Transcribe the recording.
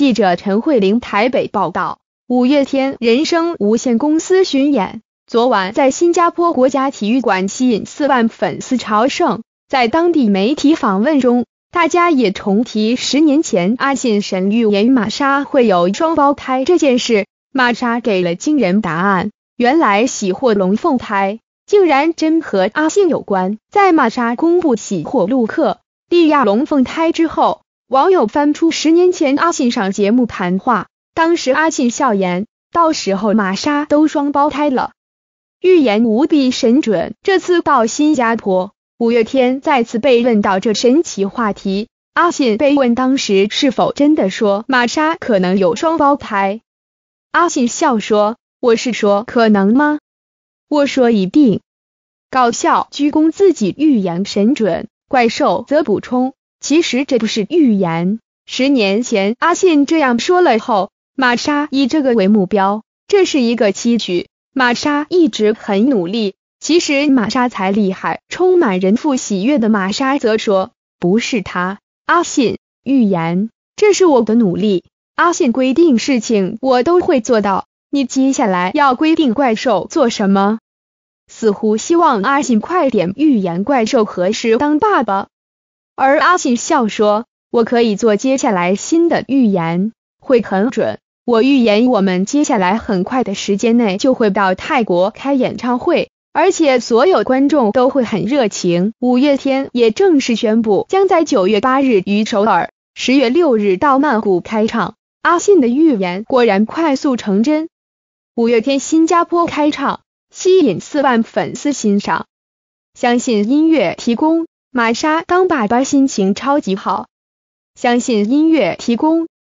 记者陈慧玲台北报道，五月天人生无限公司巡演昨晚在新加坡国家体育馆吸引四万粉丝朝圣。在当地媒体访问中，大家也重提十年前阿信沈玉言与莎会有双胞胎这件事。玛莎给了惊人答案，原来喜获龙凤胎竟然真和阿信有关。在玛莎公布喜获陆克利亚龙凤胎之后。网友翻出十年前阿信上节目谈话，当时阿信笑言，到时候玛莎都双胞胎了，预言无比神准。这次到新加坡，五月天再次被问到这神奇话题，阿信被问当时是否真的说玛莎可能有双胞胎，阿信笑说：“我是说可能吗？我说一定。”搞笑鞠躬自己预言神准，怪兽则补充。其实这不是预言。十年前，阿信这样说了后，玛莎以这个为目标，这是一个期许。玛莎一直很努力。其实玛莎才厉害。充满人父喜悦的玛莎则说：“不是他，阿信预言，这是我的努力。”阿信规定事情，我都会做到。你接下来要规定怪兽做什么？似乎希望阿信快点预言怪兽何时当爸爸。而阿信笑说：“我可以做接下来新的预言，会很准。我预言我们接下来很快的时间内就会到泰国开演唱会，而且所有观众都会很热情。”五月天也正式宣布将在九月八日于首尔，十月六日到曼谷开唱。阿信的预言果然快速成真，五月天新加坡开唱，吸引四万粉丝欣赏。相信音乐提供。玛莎当爸爸，心情超级好。相信音乐提供。